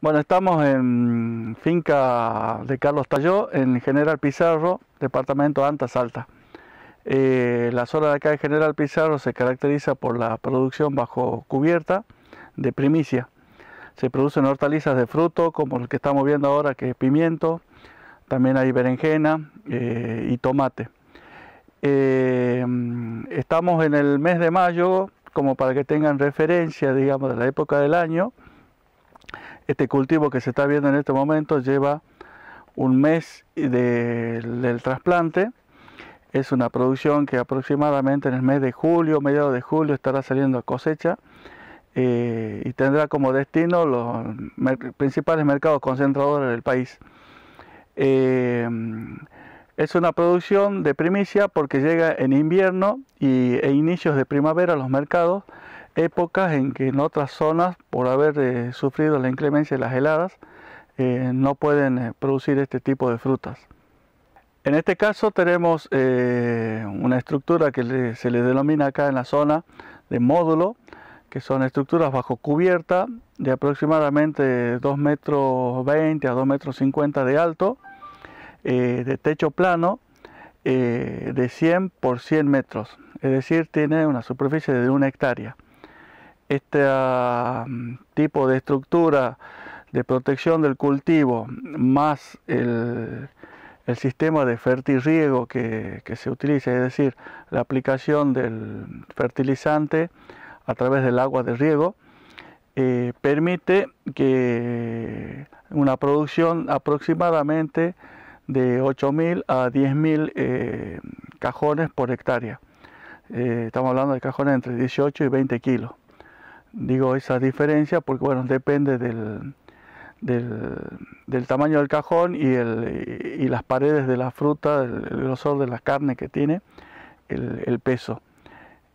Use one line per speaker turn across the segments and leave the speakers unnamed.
Bueno, estamos en finca de Carlos Talló, en General Pizarro, departamento Anta Salta. Eh, la zona de acá de General Pizarro se caracteriza por la producción bajo cubierta de primicia. Se producen hortalizas de fruto, como el que estamos viendo ahora, que es pimiento, también hay berenjena eh, y tomate. Eh, estamos en el mes de mayo, como para que tengan referencia, digamos, de la época del año este cultivo que se está viendo en este momento lleva un mes del trasplante. Es una producción que aproximadamente en el mes de julio, mediados de julio, estará saliendo a cosecha eh, y tendrá como destino los principales mercados concentradores del país. Eh, es una producción de primicia porque llega en invierno y, e inicios de primavera a los mercados épocas en que en otras zonas, por haber eh, sufrido la inclemencia de las heladas, eh, no pueden eh, producir este tipo de frutas. En este caso tenemos una estructura que se le denomina acá en la zona de módulo, que son estructuras bajo cubierta de aproximadamente 2 metros 20 a 2 metros 50 de alto, de techo plano, de 100 por 100 metros, es decir, tiene una superficie de una hectárea este ah, tipo de estructura de protección del cultivo más el, sistema de fertirriego que, que se utiliza, es decir, la aplicación del fertilizante a través del agua de riego, eh, permite que una producción aproximadamente de 8.000 a 10.000 eh, cajones por hectárea. Eh, estamos hablando de cajones entre 18 y 20 kilos digo esa diferencia porque bueno depende del, tamaño del cajón y, el, y, las paredes de la fruta el, grosor de la carne que tiene el, peso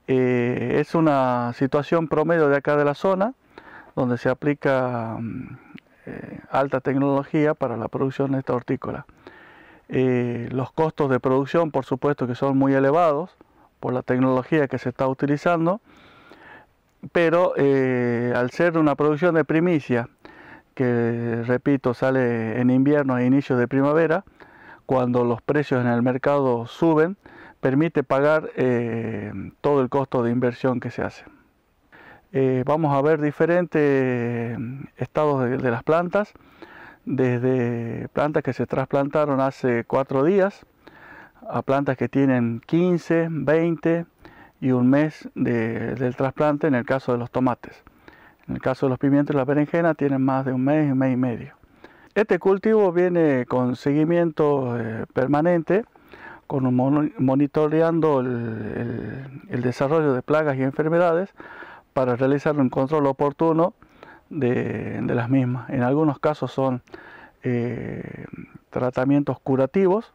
eh, es una situación promedio de acá de la zona donde se aplica mm, eh, alta tecnología para la producción de esta hortícola eh, los costos de producción por supuesto que son muy elevados por la tecnología que se está utilizando pero eh, al ser una producción de primicia, que repito, sale en invierno e inicio de primavera, cuando los precios en el mercado suben, permite pagar eh, todo el costo de inversión que se hace. Eh, vamos a ver diferentes estados de, de, las plantas, desde plantas que se trasplantaron hace cuatro días, a plantas que tienen 15, 20, y un mes del trasplante en el caso de los tomates. En el caso de los pimientos y la berenjena tienen más de un mes, un mes y medio. Este cultivo viene con seguimiento eh, permanente, con monitoreando el, desarrollo de plagas y enfermedades para realizar un control oportuno de, las mismas. En algunos casos son eh, tratamientos curativos,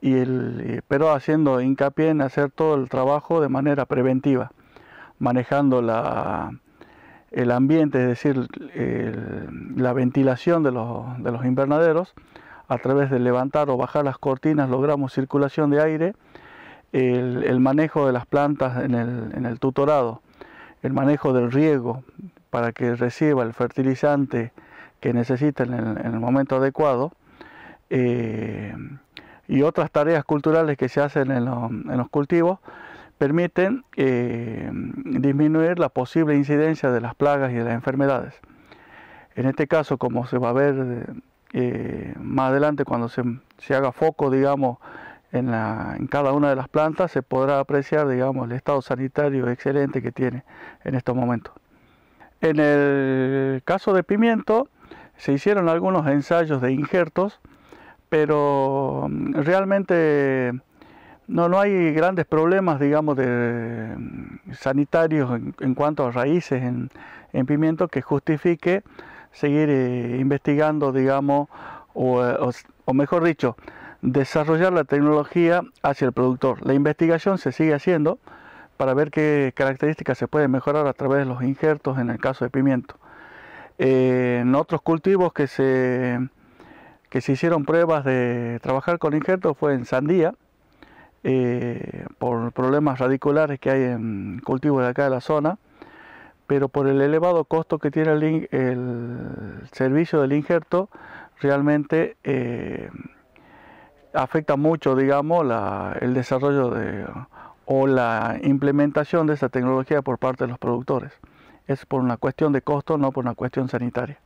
y el, eh, pero haciendo hincapié en hacer todo el trabajo de manera preventiva, manejando la, el ambiente, es decir, la ventilación de los, invernaderos, a través de levantar o bajar las cortinas logramos circulación de aire, el, manejo de las plantas en el, tutorado, el manejo del riego para que reciba el fertilizante que necesita en el, momento adecuado, eh, y otras tareas culturales que se hacen en, los cultivos permiten eh, disminuir la posible incidencia de las plagas y de las enfermedades. En este caso, como se va a ver eh, más adelante cuando se, haga foco, digamos, en, la, en, cada una de las plantas, se podrá apreciar, digamos, el estado sanitario excelente que tiene en estos momentos. En el caso de pimiento, se hicieron algunos ensayos de injertos pero mm, realmente no, no hay grandes problemas, digamos, de, mm, sanitarios en, cuanto a raíces en, pimiento que justifique seguir eh, investigando, digamos, o, mejor dicho, desarrollar la tecnología hacia el productor. La investigación se sigue haciendo para ver qué características se pueden mejorar a través de los injertos en el caso de pimiento. Eh, en otros cultivos que se que se hicieron pruebas de trabajar con injertos fue en sandía, eh, por problemas radiculares que hay en cultivos de acá de la zona, pero por el elevado costo que tiene el, el servicio del injerto, realmente eh, afecta mucho, digamos, el desarrollo de, o la implementación de esa tecnología por parte de los productores. Es por una cuestión de costo, no por una cuestión sanitaria.